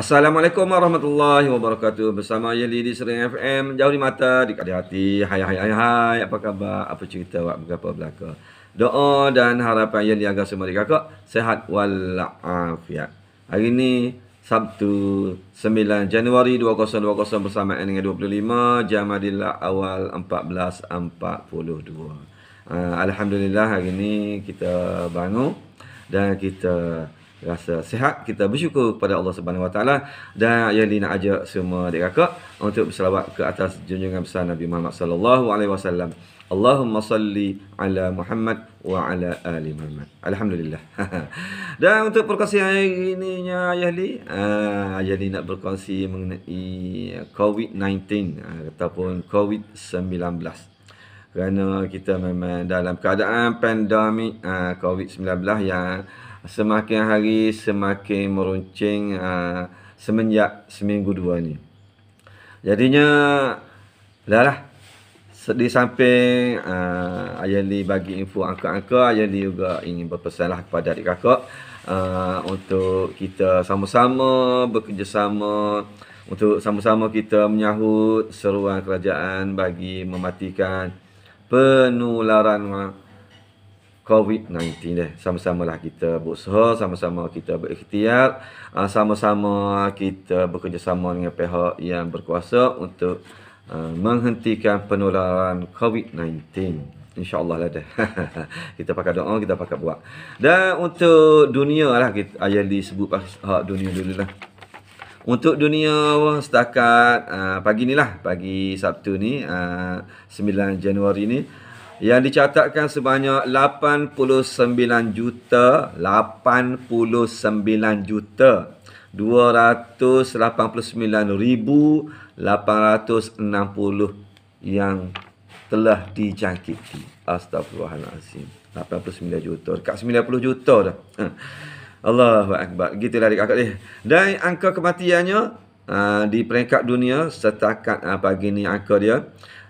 Assalamualaikum warahmatullahi wabarakatuh Bersama Yeli di Sering FM Jauh di mata, di kali hati Hai hai hai hai Apa khabar? Apa cerita? Wak, berapa berlaku? Doa dan harapan Yeli agar semua dikakak Sehat walafiat Hari ini Sabtu 9 Januari 2020 bersama dengan 25 Jamadillah awal 14.42 uh, ah, Alhamdulillah hari ini kita bangun dan kita rasa sehat kita bersyukur kepada Allah Subhanahu Wa Taala dan yang Lina ajak semua adik kakak untuk berselawat ke atas junjungan besar Nabi Muhammad sallallahu alaihi wasallam Allahumma salli ala Muhammad wa ala ali Muhammad alhamdulillah dan untuk perkongsi hari ininya Yahli ah Yahli nak berkongsi mengenai COVID-19 ah, ataupun COVID-19 kerana kita memang dalam keadaan pandemik ah, COVID-19 yang semakin hari semakin meruncing uh, semenjak seminggu dua ni. Jadinya, dah lah. Di samping uh, Ayah Lee bagi info angka-angka, Ayah Lee juga ingin berpesanlah kepada adik kakak uh, untuk kita sama-sama bekerjasama untuk sama-sama kita menyahut seruan kerajaan bagi mematikan penularan COVID-19 deh. Sama-samalah kita berusaha, sama-sama kita berikhtiar, ah, sama-sama kita bekerjasama dengan pihak yang berkuasa untuk ah, menghentikan penularan COVID-19. InsyaAllah lah dah. kita pakai doa, kita pakai buat. Dan untuk dunia lah, kita, ayah disebut hak ah, dunia dulu lah. Untuk dunia setakat uh, pagi ni lah, pagi Sabtu ni, uh, 9 Januari ni, yang dicatatkan sebanyak 89 juta 89 juta 289,860 yang telah dijangkiti. Astagfirullahalazim. 89 juta. Dekat 90 juta dah. Ha. Allahu Akbar. Gitulah dekat akak dia. Dan angka kematiannya ha, di peringkat dunia setakat uh, pagi ni angka dia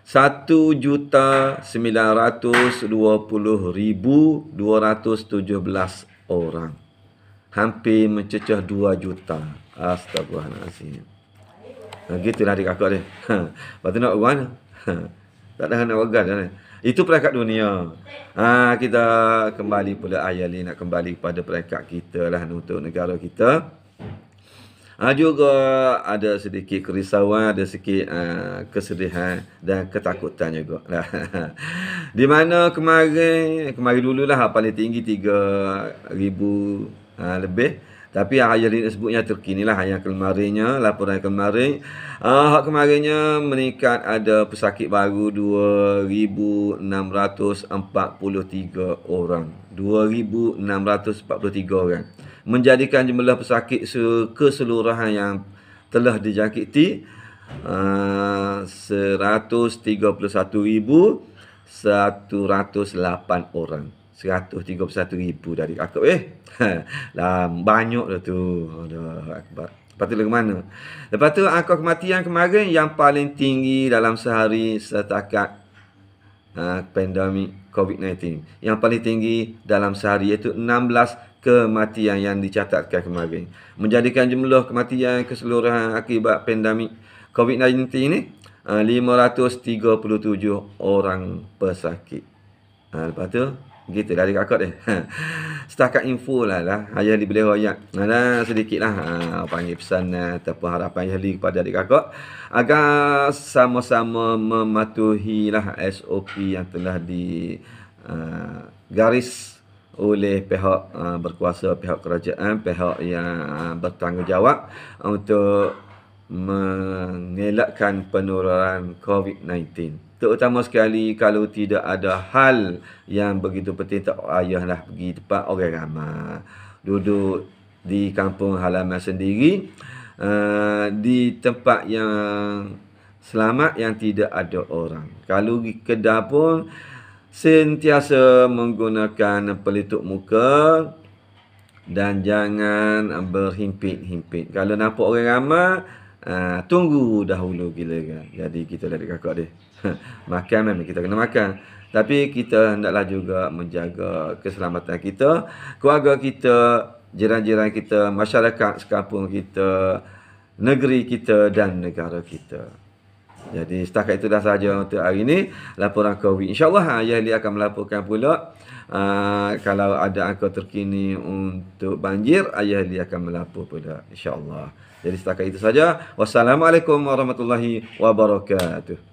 1,920,217 orang. Hampir mencecah 2 juta. Astagfirullahaladzim. Begitulah ha, adik kakak dia. Ha, lepas tu nak pergi mana? Ha, tak ada nak pergi mana? Itu perangkat dunia. Ha, kita kembali pula ayat ini. Nak kembali pada perangkat kita lah. Untuk negara Kita. Ha, juga ada sedikit kerisauan, ada sedikit ha, kesedihan dan ketakutan juga. Di mana kemarin, kemarin dululah ha, paling tinggi 3,000 ha, lebih. Tapi yang hari ini sebutnya terkini lah yang kemarinnya, laporan yang kemarin. Uh, kemarinnya meningkat ada pesakit baru 2,643 orang. 2,643 orang menjadikan jumlah pesakit keseluruhan yang telah dijangkiti uh, 131,108 orang. 131,000 dari akak. Eh, lah, banyak dah tu. Aduh, akbar. Lepas tu ke mana? Lepas tu angka kematian kemarin yang paling tinggi dalam sehari setakat uh, pandemik COVID-19. Yang paling tinggi dalam sehari iaitu 16 kematian yang dicatatkan kemarin. Menjadikan jumlah kematian keseluruhan akibat pandemik COVID-19 ini 537 eh, orang pesakit. Ha, lepas tu Gitu lah dekat akut ni. Setakat info lah lah. Ayah di beli royak. Ada sedikit lah. Ah, panggil pesan ah, ataupun harapan ayah di kepada adik kakak. Agar sama-sama mematuhi lah SOP yang telah di uh, garis oleh pihak uh, berkuasa, pihak kerajaan, pihak yang uh, bertanggungjawab untuk mengelakkan penularan COVID-19. Terutama sekali kalau tidak ada hal yang begitu penting tak ayahlah pergi tempat orang ramai. Duduk di kampung halaman sendiri uh, di tempat yang selamat yang tidak ada orang. Kalau di kedai pun sentiasa menggunakan pelitup muka dan jangan berhimpit-himpit. Kalau nampak orang ramai Ah, tunggu dahulu gila kan. Jadi kita lihat lah dekat kakak dia. makan memang kita kena makan. Tapi kita hendaklah juga menjaga keselamatan kita, keluarga kita, jiran-jiran kita, masyarakat sekampung kita, negeri kita dan negara kita. Jadi setakat itu dah sahaja untuk hari ini laporan COVID. InsyaAllah Yahli akan melaporkan pula Ah, kalau ada angka terkini untuk banjir, ayah dia akan melapor pula insya-Allah. Jadi setakat itu saja. Wassalamualaikum warahmatullahi wabarakatuh.